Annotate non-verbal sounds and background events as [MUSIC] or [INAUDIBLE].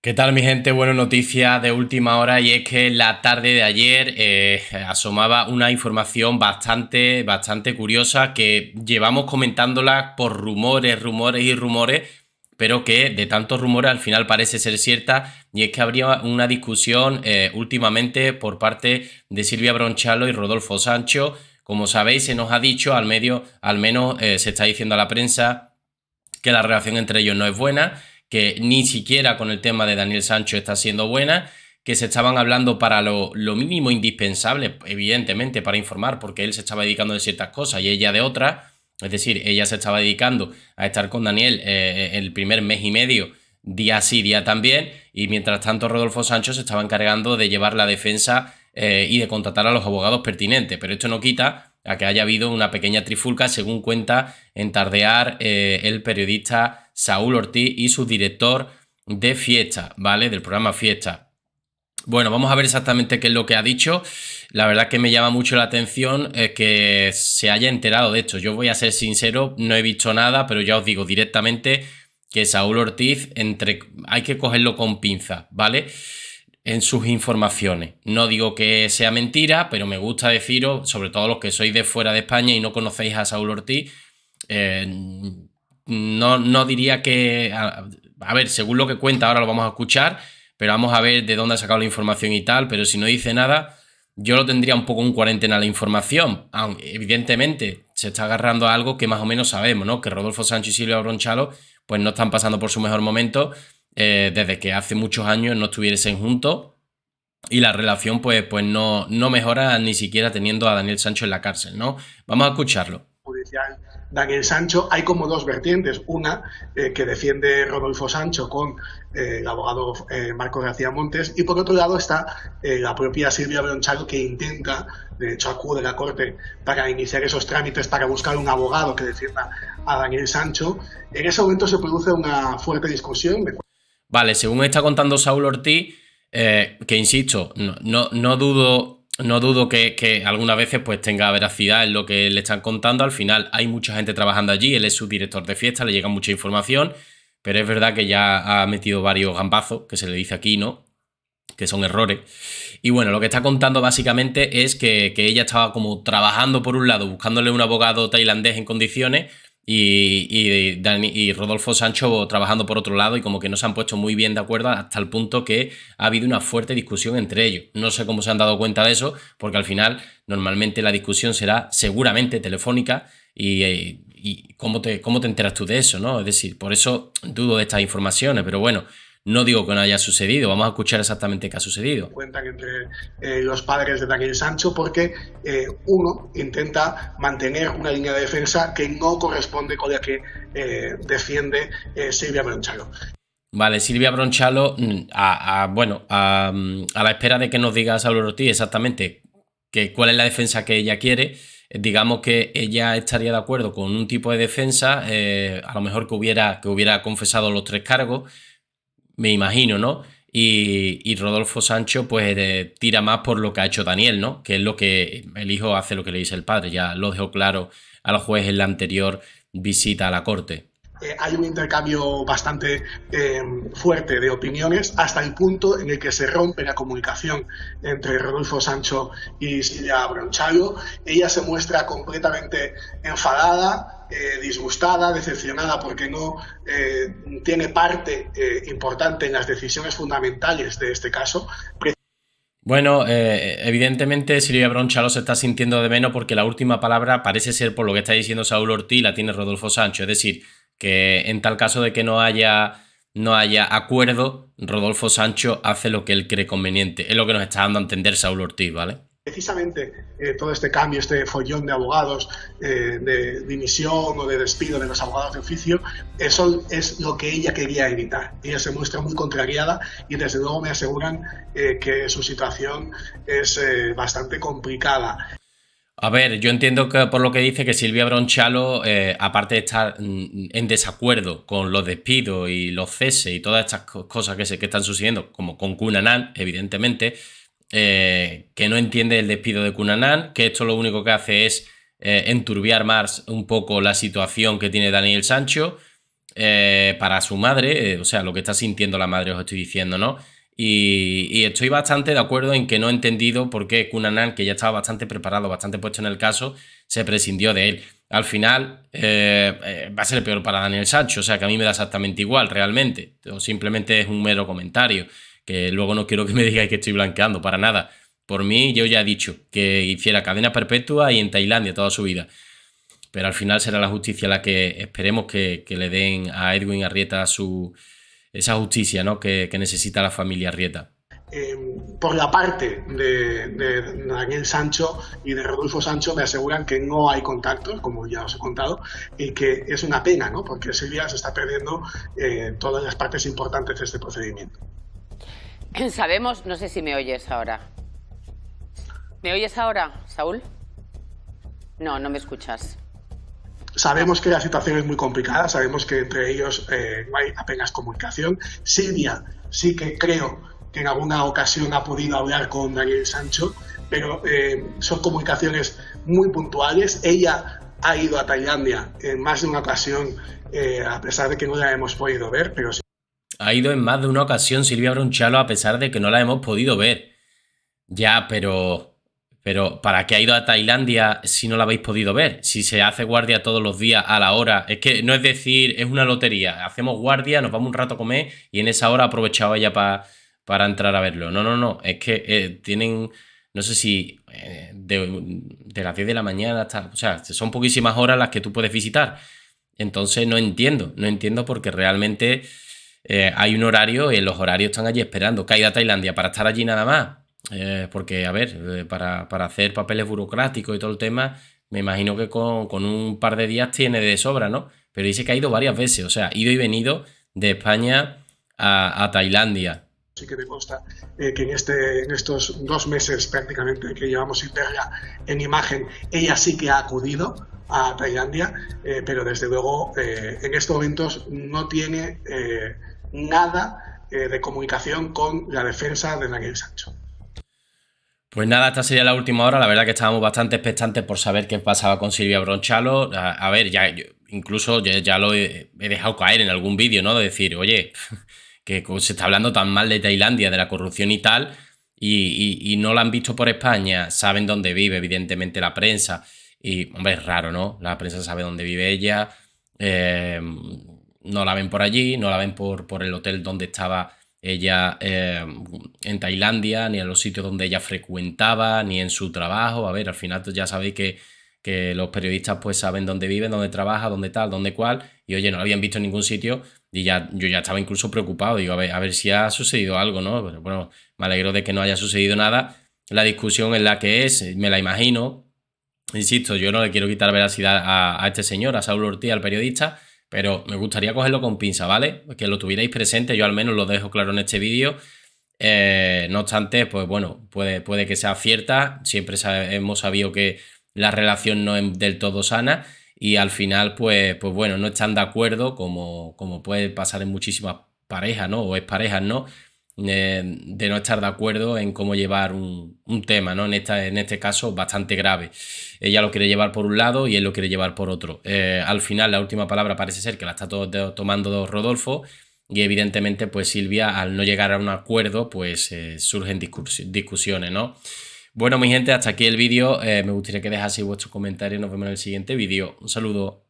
¿Qué tal mi gente? Bueno, noticia de última hora y es que la tarde de ayer eh, asomaba una información bastante, bastante curiosa que llevamos comentándola por rumores, rumores y rumores, pero que de tantos rumores al final parece ser cierta y es que habría una discusión eh, últimamente por parte de Silvia Bronchalo y Rodolfo Sancho. Como sabéis, se nos ha dicho, al medio, al menos eh, se está diciendo a la prensa, que la relación entre ellos no es buena que ni siquiera con el tema de Daniel Sancho está siendo buena, que se estaban hablando para lo, mínimo indispensable, evidentemente, para informar, porque él se estaba dedicando de ciertas cosas y ella de otras. Es decir, ella se estaba dedicando a estar con Daniel eh, eh, el primer mes y medio, día sí, día también, y mientras tanto Rodolfo Sancho se estaba encargando de llevar la defensa eh, y de contratar a los abogados pertinentes. Pero esto no quita a que haya habido una pequeña trifulca, según cuenta en tardear eh, el periodista Saúl Ortiz y su director de fiesta, ¿vale? Del programa Fiesta. Bueno, vamos a ver exactamente qué es lo que ha dicho. La verdad que me llama mucho la atención eh, que se haya enterado de esto. Yo voy a ser sincero, no he visto nada, pero ya os digo directamente que Saúl Ortiz entre hay que cogerlo con pinza, ¿vale? en sus informaciones. No digo que sea mentira, pero me gusta deciros, sobre todo los que sois de fuera de España y no conocéis a Saúl Ortiz, eh, no, no diría que... A, ver, según lo que cuenta, ahora lo vamos a escuchar, pero vamos a ver de dónde ha sacado la información y tal, pero si no dice nada, yo lo tendría un poco en cuarentena la información. evidentemente, se está agarrando a algo que más o menos sabemos, ¿no? Que Rodolfo Sánchez y Silvia Bronchalo pues no están pasando por su mejor momento eh, desde que hace muchos años no estuviesen juntos y la relación pues, pues no, no mejora ni siquiera teniendo a Daniel Sancho en la cárcel, ¿no? Vamos a escucharlo. Daniel Sancho, hay como dos vertientes. Una eh, que defiende Rodolfo Sancho con eh, el abogado eh, Marco García Montes y por otro lado está la propia Silvia Bronchalo que intenta, de hecho acude a la corte para iniciar esos trámites para buscar un abogado que defienda a Daniel Sancho. En ese momento se produce una fuerte discusión. Vale, según está contando Saul Ortiz, eh, que insisto, no, no, dudo, no dudo que, que, algunas veces pues tenga veracidad en lo que le están contando. Al final hay mucha gente trabajando allí, él es su director de fiesta, le llega mucha información, pero es verdad que ya ha metido varios gambazos, que se le dice aquí, ¿no? Que son errores. Y bueno, lo que está contando básicamente es que, que ella estaba como trabajando por un lado, buscándole un abogado tailandés en condiciones y, y, Dani, y, Rodolfo Sancho trabajando por otro lado y como que no se han puesto muy bien de acuerdo hasta el punto que ha habido una fuerte discusión entre ellos. No sé cómo se han dado cuenta de eso, porque al final normalmente la discusión será seguramente telefónica y, eh, cómo, te, cómo te enteras tú de eso, ¿no? Es decir, por eso dudo de estas informaciones, pero bueno. No digo que no haya sucedido, vamos a escuchar exactamente qué ha sucedido. Cuentan entre eh, los padres de Daniel Sancho porque eh, uno intenta mantener una línea de defensa que no corresponde con la que eh, defiende Silvia Bronchalo. Vale, Silvia Bronchalo, mm, a, bueno, a, la espera de que nos diga Salvador Ortiz exactamente cuál es la defensa que ella quiere, digamos que ella estaría de acuerdo con un tipo de defensa, a lo mejor que hubiera, que hubiera confesado los tres cargos me imagino, ¿no? Y, Rodolfo Sancho pues eh, tira más por lo que ha hecho Daniel, ¿no? Que es lo que el hijo hace lo que le dice el padre, ya lo dejó claro al juez en la anterior visita a la corte. Eh, hay un intercambio bastante eh, fuerte de opiniones hasta el punto en el que se rompe la comunicación entre Rodolfo Sancho y Silvia Bronchalo. Ella se muestra completamente enfadada, eh, disgustada, decepcionada porque no eh, tiene parte eh, importante en las decisiones fundamentales de este caso. Bueno, evidentemente Silvia Bronchalo se está sintiendo de menos porque la última palabra parece ser por lo que está diciendo Saúl Ortiz, la tiene Rodolfo Sancho. Es decir, que en tal caso de que no haya, no haya acuerdo, Rodolfo Sancho hace lo que él cree conveniente. Es lo que nos está dando a entender Saúl Ortiz, ¿vale? precisamente eh, todo este cambio, este follón de abogados, eh, de dimisión o de despido de los abogados de oficio, eso es lo que ella quería evitar. Ella se muestra muy contrariada y desde luego me aseguran eh, que su situación es bastante complicada. A ver, yo entiendo que por lo que dice que Silvia Bronchalo, aparte de estar mm, en desacuerdo con los despidos y los ceses y todas estas cosas que, se, que están sucediendo, como con Cunanan, evidentemente, eh, que no entiende el despido de Cunanan, que esto lo único que hace es eh, enturbiar más un poco la situación que tiene Daniel Sancho eh, para su madre, o sea, lo que está sintiendo la madre os estoy diciendo, ¿no? Y, estoy bastante de acuerdo en que no he entendido por qué Cunanan, que ya estaba bastante preparado, bastante puesto en el caso, se prescindió de él. Al final va a ser peor para Daniel Sancho, o sea que a mí me da exactamente igual realmente, o simplemente es un mero comentario que luego no quiero que me digáis que estoy blanqueando, para nada. Por mí, yo ya he dicho que hiciera cadena perpetua y en Tailandia toda su vida. Pero al final será la justicia la que esperemos que, le den a Edwin Arrieta su, esa justicia ¿no? que, necesita la familia Arrieta. Em, por la parte de, Daniel Sancho y de Rodolfo Sancho me aseguran que no hay contacto, como ya os he contado, y que es una pena, ¿no? porque Silvia se está perdiendo eh, todas las partes importantes de este procedimiento. [CLEARS THROAT] Sabemos, no sé si me oyes ahora. ¿Me oyes ahora, Saúl? No, no me escuchas. Sabemos que la situación es muy complicada, sabemos que entre ellos eh, no hay apenas comunicación. Silvia sí que creo que en alguna ocasión ha podido hablar con Daniel Sancho, pero eh, son comunicaciones muy puntuales. Ella ha ido a Tailandia en más de una ocasión, eh, a pesar de que no la hemos podido ver, pero ha ido en más de una ocasión Silvia Brunchalo a pesar de que no la hemos podido ver. Ya, pero... Pero ¿para qué ha ido a Tailandia si no la habéis podido ver? Si se hace guardia todos los días a la hora. Es que no es decir, es una lotería. Hacemos guardia, nos vamos un rato a comer y en esa hora aprovechaba ya para entrar a verlo. No, no, no. Es que eh, tienen, no sé si eh, de, de, las 10 de la mañana hasta... O sea, son poquísimas horas las que tú puedes visitar. Entonces no entiendo, no entiendo porque realmente... Eh, hay un horario, y los horarios están allí esperando. Caída a Tailandia para estar allí nada más. Eh, porque, a ver, eh, para, hacer papeles burocráticos y todo el tema, me imagino que con, un par de días tiene de sobra, ¿no? Pero dice que ha ido varias veces, o sea, ido y venido de España a, a Tailandia. Sí que me consta que en, este, en estos dos meses prácticamente que llevamos sin en imagen, ella sí que ha acudido a Tailandia, eh, pero desde luego eh, en estos momentos no tiene eh, nada de comunicación con la defensa de Daniel Sancho. Pues nada, esta sería la última hora. La verdad que estábamos bastante expectantes por saber qué pasaba con Silvia Bronchalo. A, ver, ya incluso ya, lo he, dejado caer en algún vídeo, ¿no? De decir, oye, [LAUGHS] que se está hablando tan mal de Tailandia, de la corrupción y tal, y no la han visto por España, saben dónde vive, evidentemente, la prensa y, hombre, es raro, ¿no? La prensa sabe dónde vive ella, eh, no la ven por allí, no la ven por, por el hotel donde estaba ella eh, en Tailandia, ni en los sitios donde ella frecuentaba, ni en su trabajo. A ver, al final ya sabéis que, que los periodistas pues saben dónde viven, dónde trabaja, dónde tal, dónde cual. Y oye, no la habían visto en ningún sitio y ya, yo ya estaba incluso preocupado. Digo, a ver, a ver si ha sucedido algo, ¿no? Pero bueno, me alegro de que no haya sucedido nada. La discusión es la que es, me la imagino. Insisto, yo no le quiero quitar veracidad a, a este señor, a Saúl Ortiz, al periodista, pero me gustaría cogerlo con pinza, ¿vale? Que lo tuvierais presente, yo al menos lo dejo claro en este vídeo. Eh, no obstante, pues bueno, puede, que sea cierta, siempre hemos sabido que la relación no es del todo sana y al final, pues, pues, bueno, no están de acuerdo como, como puede pasar en muchísimas parejas, ¿no? O es parejas, ¿no? de no estar de acuerdo en cómo llevar un, tema, ¿no? En, esta, en este caso bastante grave. Ella lo quiere llevar por un lado y él lo quiere llevar por otro. Eh, al final la última palabra parece ser que la está todo, tomando Rodolfo y evidentemente pues Silvia al no llegar a un acuerdo pues eh, surgen discusiones, ¿no? Bueno mi gente, hasta aquí el vídeo. Eh, me gustaría que dejaseis vuestros comentarios. Nos vemos en el siguiente vídeo. Un saludo.